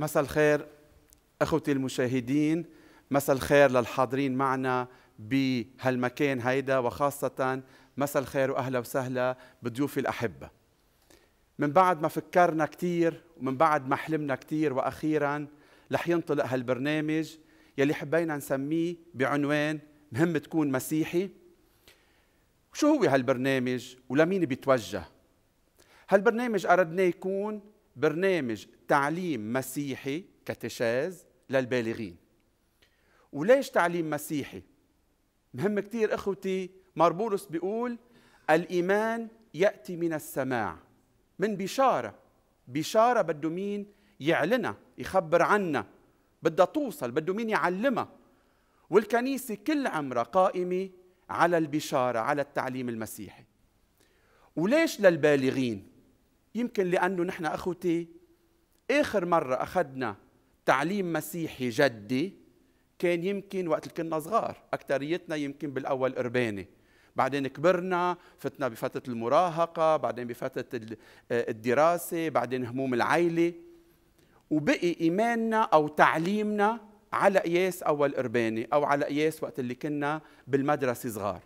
مساء الخير اخوتي المشاهدين مساء الخير للحاضرين معنا بهالمكان هيدا وخاصة مساء الخير وأهلا وسهلا بضيوفي الأحبة من بعد ما فكرنا كثير ومن بعد ما حلمنا كثير وأخيرا رح ينطلق هالبرنامج يلي حبينا نسميه بعنوان مهم تكون مسيحي شو هو هالبرنامج ولمين بيتوجه هالبرنامج اردناه يكون برنامج تعليم مسيحي كتشاز للبالغين وليش تعليم مسيحي مهم كثير اخوتي ماربولوس بيقول الايمان ياتي من السماع من بشاره بشاره بده مين يعلنها يخبر عنها بدها توصل بده مين يعلمها والكنيسه كل عمرها قائمه على البشاره على التعليم المسيحي وليش للبالغين يمكن لأنه نحن أخوتي آخر مرة أخذنا تعليم مسيحي جدي كان يمكن وقت كنا صغار أكتريتنا يمكن بالأول قرباني بعدين كبرنا فتنا بفترة المراهقة بعدين بفترة آه، الدراسة بعدين هموم العيلة وبقي إيماننا أو تعليمنا على قياس أول قرباني أو على قياس وقت اللي كنا بالمدرسة صغار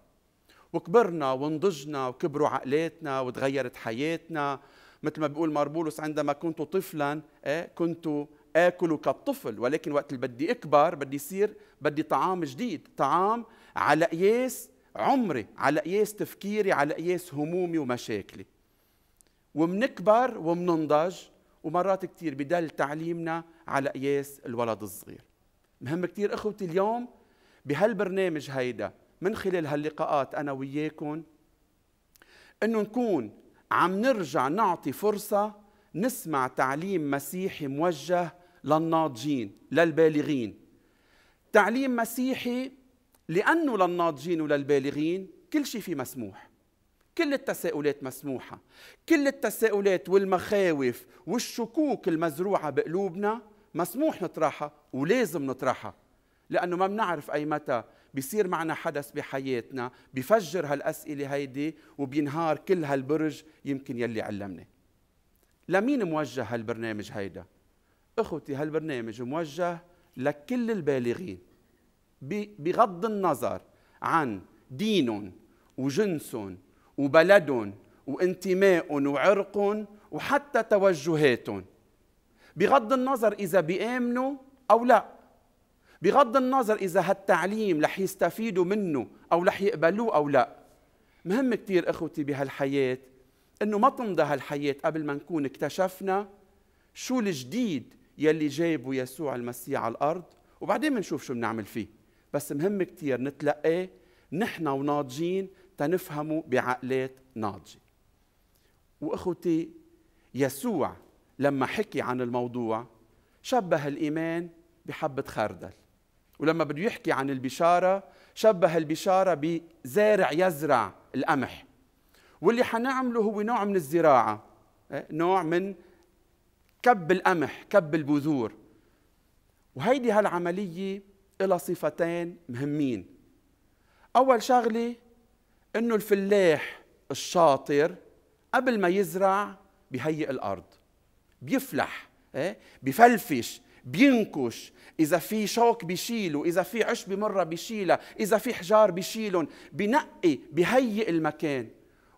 وكبرنا ونضجنا وكبروا عقلاتنا وتغيرت حياتنا مثل ما بيقول ماربولوس عندما كنت طفلا إيه، كنت آكل كالطفل ولكن وقت اللي بدي أكبر بدي يصير بدي طعام جديد طعام على قياس عمري على قياس تفكيري على قياس همومي ومشاكلي ومنكبر ومننضج ومرات كثير بدل تعليمنا على قياس الولد الصغير مهم كثير اخوتي اليوم بهالبرنامج هيدا من خلال هاللقاءات انا وياكم انه نكون عم نرجع نعطي فرصة نسمع تعليم مسيحي موجه للناضجين للبالغين تعليم مسيحي لأنه للناضجين وللبالغين كل شيء فيه مسموح كل التساؤلات مسموحة كل التساؤلات والمخاوف والشكوك المزروعة بقلوبنا مسموح نطرحها ولازم نطرحها لأنه ما بنعرف أي متى بيصير معنا حدث بحياتنا بفجر هالأسئلة هيدي وبينهار كل هالبرج يمكن يلي علمنا لمين موجه هالبرنامج هيدا؟ اخوتي هالبرنامج موجه لكل البالغين بغض النظر عن دينهم وجنسهم وبلدهم وانتمائهم وعرقهم وحتى توجهاتهم بغض النظر إذا بيآمنوا أو لا بغض النظر إذا هالتعليم رح يستفيدوا منه أو رح يقبلوه أو لا مهم كثير إخوتي بهالحياة إنه ما تمضى هالحياة قبل ما نكون اكتشفنا شو الجديد يلي جايبه يسوع المسيح على الأرض وبعدين بنشوف شو بنعمل فيه بس مهم كثير نتلقاه نحن وناضجين تنفهمه بعقلات ناضجة وإخوتي يسوع لما حكي عن الموضوع شبه الإيمان بحبة خردل ولما بده يحكي عن البشاره شبه البشاره بزارع يزرع القمح واللي حنعمله هو نوع من الزراعه إيه، نوع من كب القمح كب البذور وهيدي هالعمليه إلى صفتين مهمين اول شغله انه الفلاح الشاطر قبل ما يزرع بهيئ الارض بيفلح إيه، بفلفش بينكش إذا في شوك بيشيله إذا في عشب مرة بيشيلها إذا في حجار بيشيلهم بنقي بهيئ المكان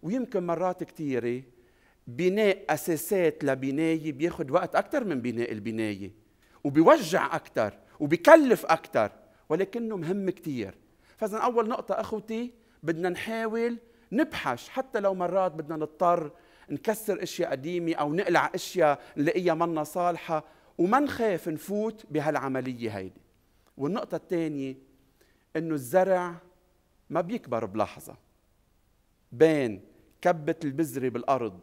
ويمكن مرات كثيرة بناء أساسات لبناية بياخد وقت أكثر من بناء البناية وبيوجع أكثر وبكلف أكثر ولكنه مهم كثير فإذا أول نقطة أخوتي بدنا نحاول نبحث حتى لو مرات بدنا نضطر نكسر اشياء قديمه او نقلع اشياء نلاقيها منا صالحه وما نخاف نفوت بهالعملية هيدي والنقطة الثانية انه الزرع ما بيكبر بلحظة بين كبة البذرة بالأرض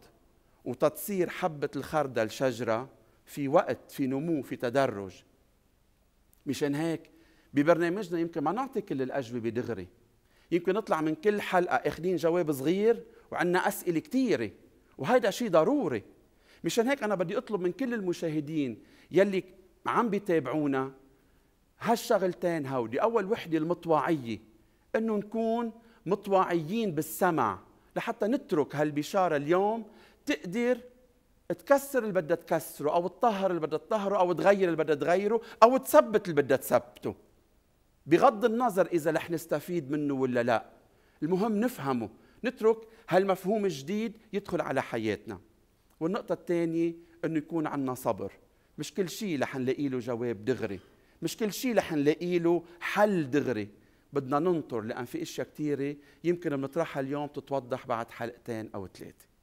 وتتصير حبة الخردل شجرة في وقت في نمو في تدرج مشان هيك ببرنامجنا يمكن ما نعطي كل الأجوبة دغري يمكن نطلع من كل حلقة اخذين جواب صغير وعندنا أسئلة كثيرة وهيدا شيء ضروري مشان هيك أنا بدي أطلب من كل المشاهدين يلي عم بيتابعونا هالشغلتين هودي أول وحدة المطوعية أنه نكون مطوعيين بالسمع لحتى نترك هالبشارة اليوم تقدر تكسر اللي بدها تكسره أو تطهر اللي بدها تطهره أو تغير اللي بدها تغيره أو تثبت اللي بدها تثبته بغض النظر إذا رح نستفيد منه ولا لا المهم نفهمه نترك هالمفهوم الجديد يدخل على حياتنا والنقطة الثانية أنه يكون عندنا صبر مش كل شيء رح نلاقي له جواب دغري مش كل شيء رح نلاقي له حل دغري بدنا ننطر لان في اشياء كثيره يمكن بنطرحها اليوم تتوضح بعد حلقتين او ثلاثه